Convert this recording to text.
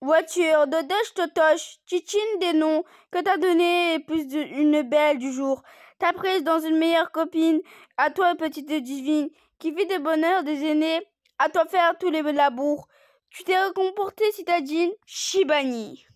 Voiture de Totoche, Chichine des noms que t'as donné plus d'une belle du jour. T'as prise dans une meilleure copine, à toi petite divine, qui vit des bonheurs des aînés, à toi faire tous les labours. Tu t'es recomporté, citadine, chibani.